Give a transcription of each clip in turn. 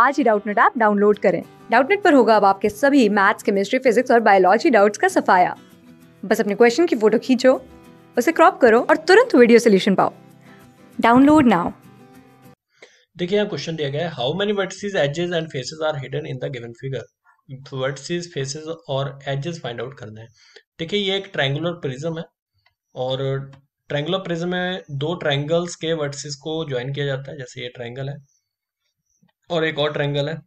आज ही Doubtnet app download करें डाउटनेट पर होगा अब आपके सभी मैथ्स केमिस्ट्री फिजिक्स और बायोलॉजी डाउट्स का सफाया बस अपने क्वेश्चन की फोटो खींचो उसे क्रॉप करो और तुरंत वीडियो सोल्यूशन पाओ डाउनलोड नाउ देखिए यहाँ क्वेश्चन दिया गया है how many vertices edges and faces are hidden in the given figure vertices faces और एजेस फाइंड आउट करना है देखिए ये एक ट्रायंगुलर प्रिज्म है और ट्रायंगुलर प्रिज्म में दो ट्रायंगल्स के वर्टिसेस को ज्वाइन किया जाता है जैसे ये ट्रायंगल है और एक और ट्रेंगल है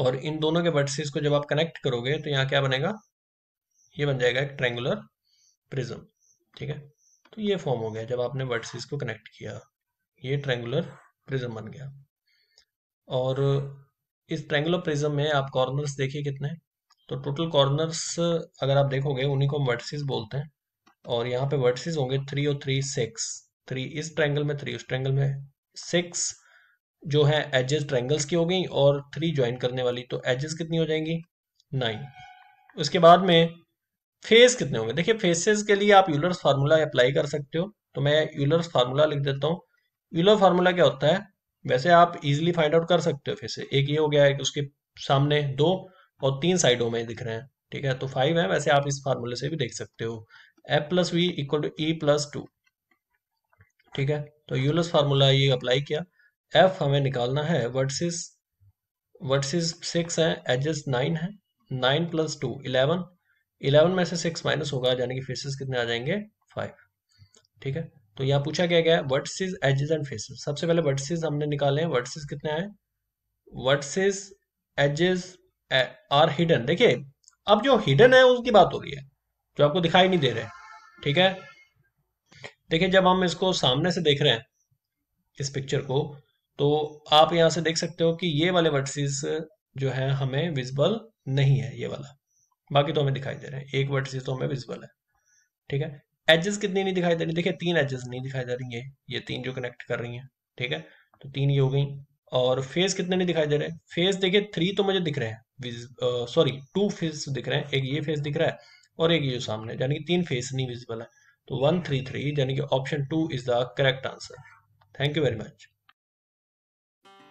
और इन दोनों के वर्टिस को जब आप कनेक्ट करोगे तो यहाँ क्या बनेगा ये बन जाएगा एक ट्रेंगुलर प्रिज्म ठीक है तो ये फॉर्म हो गया जब आपने वर्टिस को कनेक्ट किया ये ट्रेंगुलर प्रिज्म बन गया और इस ट्रेंगुलर प्रिज्म में आप कॉर्नर्स देखिए कितने तो टोटल कॉर्नर्स अगर आप देखोगे उन्हीं को हम वर्टिसेस बोलते हैं और यहाँ पे वर्टिस होंगे थ्री और थ्री सिक्स थ्री इस ट्रैंगल में थ्री उस ट्रैंगल में सिक्स जो है एजेस ट्रैंगल्स की हो गई और थ्री ज्वाइन करने वाली तो एजेस कितनी हो जाएंगी नाइन उसके बाद में फेस कितने होंगे देखिए फेसेस के लिए आप यूलर्स फार्मूला अप्लाई कर सकते हो तो मैं यूलर्स फार्मूला लिख देता हूँ यूलर फार्मूला क्या होता है वैसे आप इजिली फाइंड आउट कर सकते हो फेसेस एक ये हो गया कि उसके सामने दो और तीन साइडों में दिख रहे हैं ठीक है तो फाइव है वैसे आप इस फार्मूले से भी देख सकते हो F plus V equal to E plus two ठीक है तो यूलस फार्मूला ये अप्लाई किया एफ हमें निकालना है वर्सेस वर्सेस सिक्स है एजेस नाइन है nine plus two eleven eleven में से सिक्स माइनस होगा यानी कि फेसेस कितने आ जाएंगे फाइव ठीक है तो यहाँ पूछा क्या गया वर्सेस एजेस एंड फेसेस सबसे पहले वर्सेस हमने निकाले हैं वर्सेस कितने आए वर्सेस एजेस आर हिडन देखिए अब जो हिडन है उसकी बात हो रही है जो आपको दिखाई नहीं दे रहे ठीक है देखिए जब हम इसको सामने से देख रहे हैं इस पिक्चर को तो आप यहां से देख सकते हो कि ये वाले वर्टिस जो है हमें विजिबल नहीं है ये वाला बाकी तो हमें दिखाई दे रहे हैं एक वर्टिसेस तो हमें विजिबल है ठीक है एजेस कितनी नहीं दिखाई दे रही देखिए तीन एजेस नहीं दिखाई दे रही है ये तीन जो कनेक्ट कर रही हैं ठीक है तो तीन ये हो गई और फेस कितने नहीं दिखाई दे रहे फेस देखिए थ्री तो मुझे दिख रहे हैं सॉरी टू फेस दिख रहे हैं एक ये फेस दिख रहा है और एक ये सामने यानी कि तीन फेस नहीं विजिबल है तो वन थ्री थ्री यानी कि option two is the correct answer thank you very much